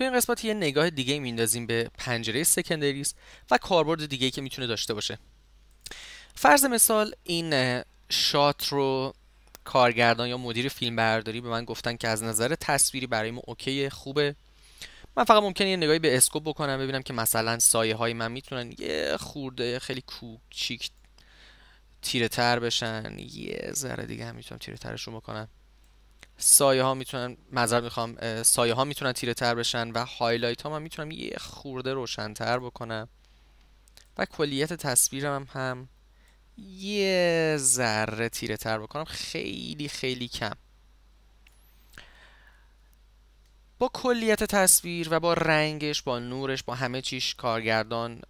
تو این قسمت یه نگاه دیگه میندازیم به پنجره سکندریس و کاربرد دیگه که میتونه داشته باشه فرض مثال این شات رو کارگردان یا مدیر فیلم برداری به من گفتن که از نظر تصویری برای ما اوکی خوبه من فقط ممکن یه نگاهی به اسکوپ بکنم ببینم که مثلا سایه های من میتونن یه خورده خیلی کوچیک تیره تر بشن یه ذره دیگه هم میتونم تیره ترشون بکنم سایه ها میتونن مذر میخوام سایه ها میتونن تیره تر بشن و هایلایت ها من میتونم یه خورده روشن تر بکنم و کلیت تصویرم هم یه ذره تیره تر بکنم خیلی خیلی کم با کلیت تصویر و با رنگش با نورش با همه چیش کارگردان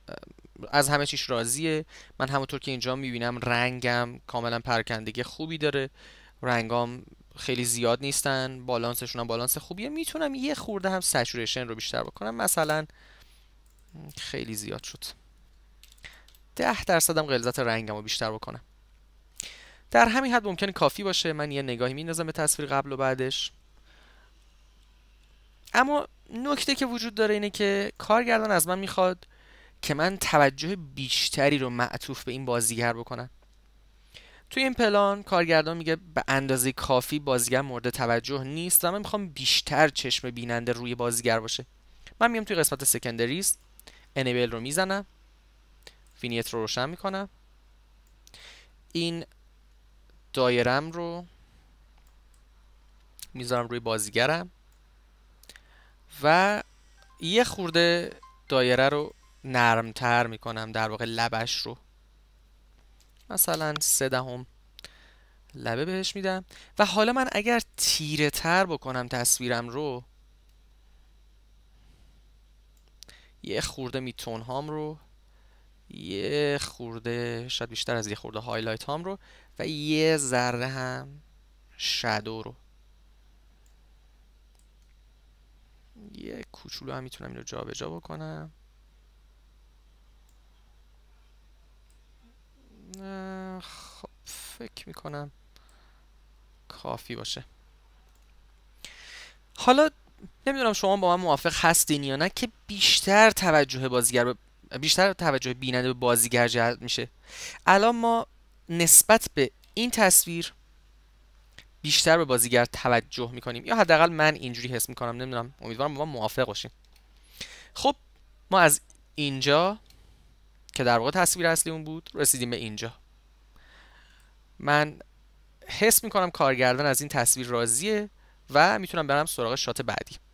از همه چیش راضیه من همونطور که اینجا میبینم رنگم کاملا پرکندگی خوبی داره رنگام خیلی زیاد نیستن بالانسشون هم بالانس خوبیه میتونم یه خورده هم سچوریشن رو بیشتر بکنم مثلا خیلی زیاد شد ده هم غلظت رنگم رو بیشتر بکنم در همین حد ممکن کافی باشه من یه نگاهی میندازم به تصویر قبل و بعدش اما نکته که وجود داره اینه که کارگردان از من میخواد که من توجه بیشتری رو معطوف به این بازیگر بکنم توی این پلان کارگردان میگه به اندازه کافی بازیگر مورد توجه نیست و من میخوام بیشتر چشم بیننده روی بازیگر باشه من میام توی قسمت سکندریست انیبل رو میزنم وینیت رو روشن میکنم این دایرم رو میذارم روی بازیگرم و یه خورده دایره رو نرمتر میکنم در واقع لبش رو مثلا سه دهم لبه بهش میدم و حالا من اگر تیره تر بکنم تصویرم رو یه خورده میتون هام رو یه خورده شاید بیشتر از یه خورده هایلایت هام رو و یه ذره هم شدو رو یه کوچولو هم میتونم اینو جابجا بکنم فکر میکنم کافی باشه حالا نمیدونم شما با من موافق هستین یا نه که بیشتر توجه بازیگر به بیشتر توجه بیننده به بازیگر جلب میشه الان ما نسبت به این تصویر بیشتر به بازیگر توجه میکنیم یا حداقل من اینجوری حس میکنم نمیدونم امیدوارم با من موافق باشین خب ما از اینجا که در واقع تصویر اصلیمون بود رسیدیم به اینجا من حس میکنم کارگردان از این تصویر راضیه و میتونم برم سراغ شات بعدی